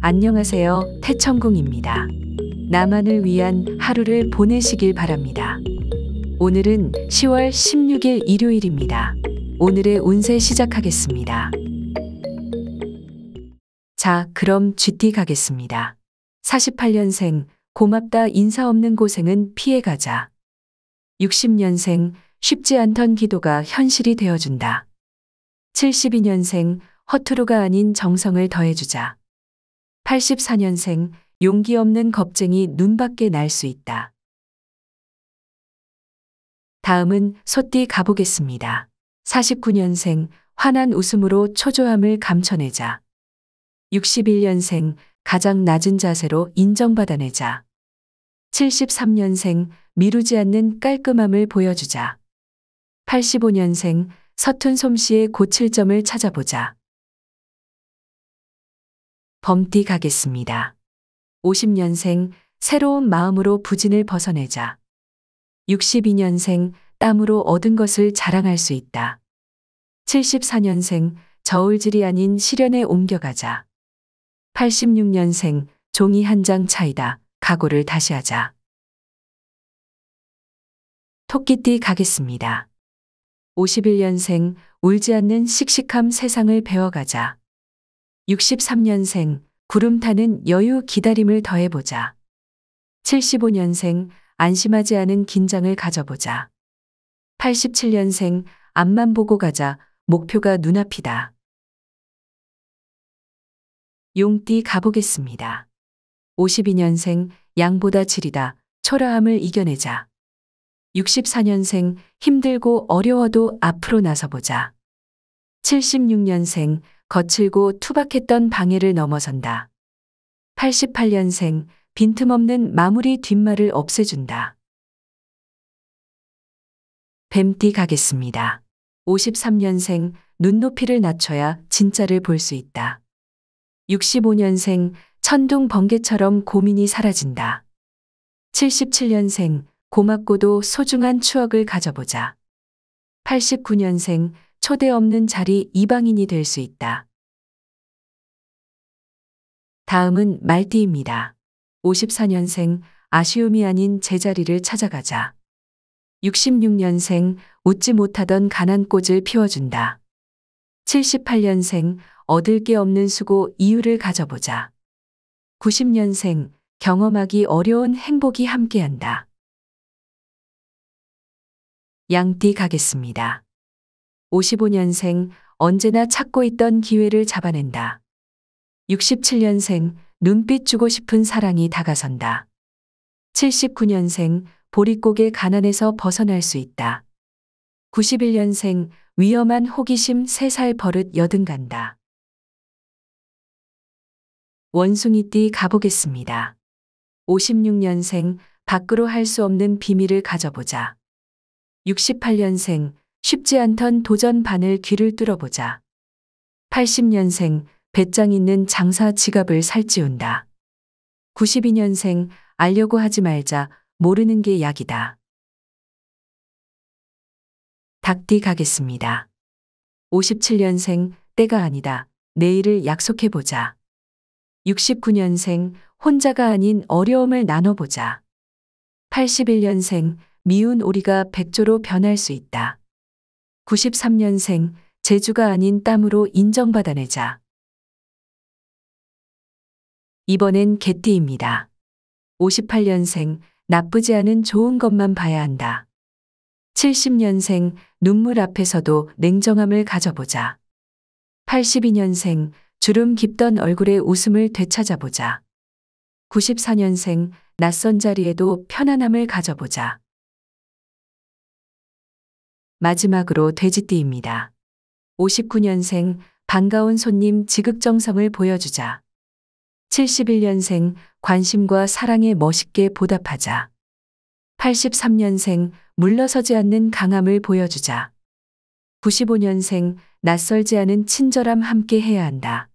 안녕하세요. 태천궁입니다. 나만을 위한 하루를 보내시길 바랍니다. 오늘은 10월 16일 일요일입니다. 오늘의 운세 시작하겠습니다. 자, 그럼 GT 가겠습니다. 48년생, 고맙다 인사 없는 고생은 피해가자. 60년생, 쉽지 않던 기도가 현실이 되어준다. 72년생, 허투루가 아닌 정성을 더해주자. 84년생 용기 없는 겁쟁이 눈밖에 날 수 있다. 다음은 소띠 가보겠습니다. 49년생 환한 웃음으로 초조함을 감춰내자. 61년생 가장 낮은 자세로 인정받아내자. 73년생 미루지 않는 깔끔함을 보여주자. 85년생 서툰 솜씨의 고칠점을 찾아보자. 범띠가겠습니다. 50년생 새로운 마음으로 부진을 벗어내자. 62년생 땀으로 얻은 것을 자랑할 수 있다. 74년생 저울질이 아닌 실현에 옮겨가자. 86년생 종이 한 장 차이다. 각오를 다시 하자. 토끼띠 가겠습니다. 51년생 울지 않는 씩씩함 세상을 배워가자. 63년생 구름 타는 여유 기다림을 더해보자. 75년생 안심하지 않은 긴장을 가져보자. 87년생 앞만 보고 가자. 목표가 눈앞이다. 용띠 가보겠습니다. 52년생 양보다 질이다. 초라함을 이겨내자. 64년생 힘들고 어려워도 앞으로 나서보자. 76년생 거칠고 투박했던 방해를 넘어선다. 88년생 빈틈없는 마무리 뒷말을 없애준다. 뱀띠 가겠습니다. 53년생 눈높이를 낮춰야 진짜를 볼 수 있다. 65년생 천둥 번개처럼 고민이 사라진다. 77년생 고맙고도 소중한 추억을 가져보자. 89년생 초대 없는 자리 이방인이 될 수 있다. 다음은 말띠입니다. 54년생 아쉬움이 아닌 제자리를 찾아가자. 66년생 웃지 못하던 가난 꽃을 피워준다. 78년생 얻을 게 없는 수고 이유를 가져보자. 90년생 경험하기 어려운 행복이 함께한다. 양띠 가겠습니다. 55년생 언제나 찾고 있던 기회를 잡아낸다. 67년생 눈빛 주고 싶은 사랑이 다가선다. 79년생 보릿고개 가난에서 벗어날 수 있다. 91년생 위험한 호기심 세살 버릇 여든간다. 원숭이띠 가보겠습니다. 56년생 밖으로 할 수 없는 비밀을 가져보자. 68년생 쉽지 않던 도전 반을 귀를 뚫어보자. 80년생 배짱 있는 장사 지갑을 살찌운다. 92년생 알려고 하지 말자 모르는 게 약이다. 닭띠 가겠습니다. 57년생 때가 아니다. 내일을 약속해보자. 69년생 혼자가 아닌 어려움을 나눠보자. 81년생 미운 오리가 백조로 변할 수 있다. 93년생 제주가 아닌 땀으로 인정받아내자. 이번엔 개띠입니다. 58년생 나쁘지 않은 좋은 것만 봐야 한다. 70년생 눈물 앞에서도 냉정함을 가져보자. 82년생 주름 깊던 얼굴에 웃음을 되찾아보자. 94년생 낯선 자리에도 편안함을 가져보자. 마지막으로 돼지띠입니다. 59년생 반가운 손님 지극정성을 보여주자. 71년생 관심과 사랑에 멋있게 보답하자. 83년생 물러서지 않는 강함을 보여주자. 95년생 낯설지 않은 친절함 함께 해야 한다.